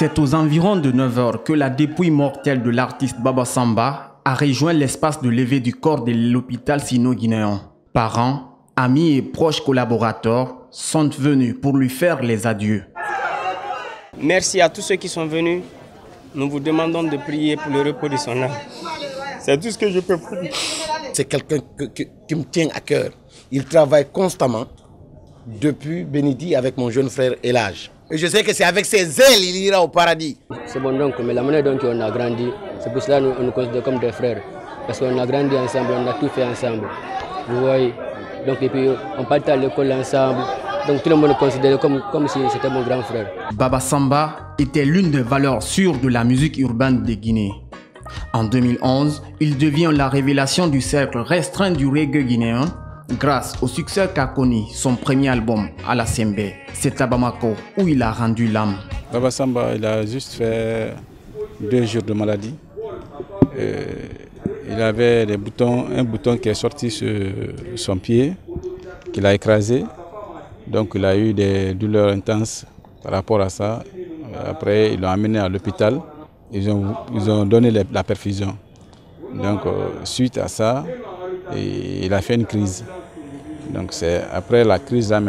C'est aux environs de 9h que la dépouille mortelle de l'artiste Baba Samba a rejoint l'espace de levée du corps de l'hôpital sino-guinéen. Parents, amis et proches collaborateurs sont venus pour lui faire les adieux. Merci à tous ceux qui sont venus. Nous vous demandons de prier pour le repos de son âme. C'est tout ce que je peux prier. C'est quelqu'un qui me tient à cœur. Il travaille constamment depuis Bénédicte avec mon jeune frère Elage je sais que c'est avec ses ailes qu'il ira au paradis. C'est bon donc, mais la manière dont on a grandi, c'est pour cela qu'on nous considère comme des frères. Parce qu'on a grandi ensemble, on a tout fait ensemble. Vous voyez Donc et on partait à l'école ensemble. Donc tout le monde le considérait comme, comme si c'était mon grand frère. Baba Samba était l'une des valeurs sûres de la musique urbaine de Guinée. En 2011, il devient la révélation du cercle restreint du reggae guinéen grâce au succès qu'a connu son premier album, à la CMB, C'est à Bamako où il a rendu l'âme. Baba Samba, il a juste fait deux jours de maladie. il avait des boutons, un bouton qui est sorti sur son pied, qu'il a écrasé. Donc il a eu des douleurs intenses par rapport à ça. Après, ils l'ont amené à l'hôpital. Ils ont, donné la perfusion. Donc, euh, suite à ça, il a fait une crise. Donc c'est après la crise là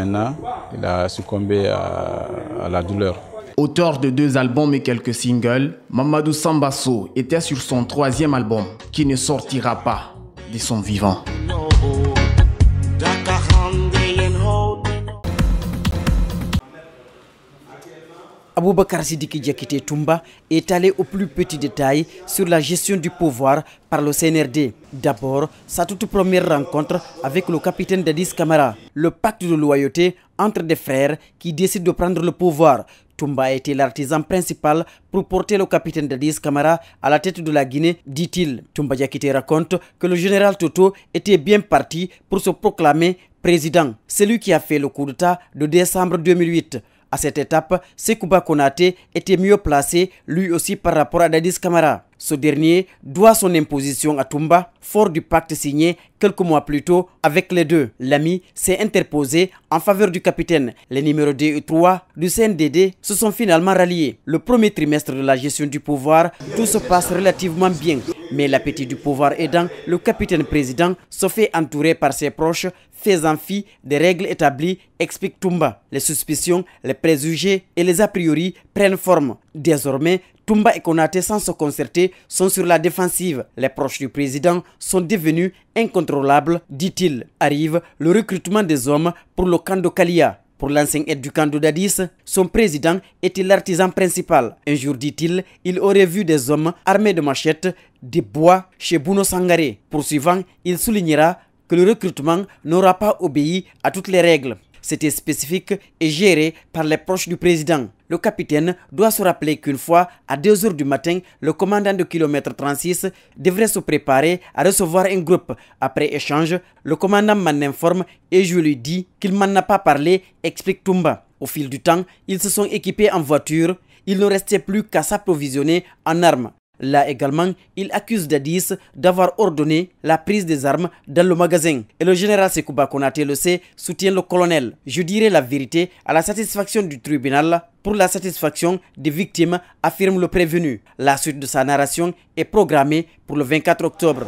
il a succombé à, la douleur. Auteur de deux albums et quelques singles, Mamadou Sambasso était sur son troisième album qui ne sortira pas de son vivant. Aboubakar Sidiki Diakité Toumba est allé au plus petit détail sur la gestion du pouvoir par le CNRD. D'abord, sa toute première rencontre avec le capitaine Dadis Kamara, le pacte de loyauté entre des frères qui décident de prendre le pouvoir. Toumba a été l'artisan principal pour porter le capitaine Dadis Kamara à la tête de la Guinée, dit-il. Toumba Diakité raconte que le général Toto était bien parti pour se proclamer président. C'est lui qui a fait le coup d'État de décembre 2008. À cette étape, Sekouba Konate était mieux placé lui aussi par rapport à Dadis Kamara. Ce dernier doit son imposition à Tumba, fort du pacte signé quelques mois plus tôt avec les deux. L'ami s'est interposé en faveur du capitaine. Les numéros 2 et 3 du CNDD se sont finalement ralliés. Le premier trimestre de la gestion du pouvoir, tout se passe relativement bien. Mais l'appétit du pouvoir aidant, le capitaine président se fait entourer par ses proches, faisant fi des règles établies, explique Tumba. Les suspicions, les préjugés et les a priori prennent forme. Désormais, Toumba et Konate, sans se concerter, sont sur la défensive. Les proches du président sont devenus incontrôlables, dit-il. Arrive le recrutement des hommes pour le camp de Kalia. Pour l'ancien aide du camp Dadis, son président était l'artisan principal. Un jour, dit-il, il aurait vu des hommes armés de machettes, des bois chez Bouno Sangaré. Poursuivant, il soulignera que le recrutement n'aura pas obéi à toutes les règles. C'était spécifique et géré par les proches du président. Le capitaine doit se rappeler qu'une fois à 2 heures du matin, le commandant de kilomètre 36 devrait se préparer à recevoir un groupe. Après échange, le commandant m'en informe et je lui dis qu'il m'en a pas parlé, explique Toumba. Au fil du temps, ils se sont équipés en voiture. Il ne restait plus qu'à s'approvisionner en armes. Là également, il accuse Dadis d'avoir ordonné la prise des armes dans le magasin. Et le général Sekouba Konaté le sait, soutient le colonel. Je dirai la vérité à la satisfaction du tribunal pour la satisfaction des victimes, affirme le prévenu. La suite de sa narration est programmée pour le 24 octobre.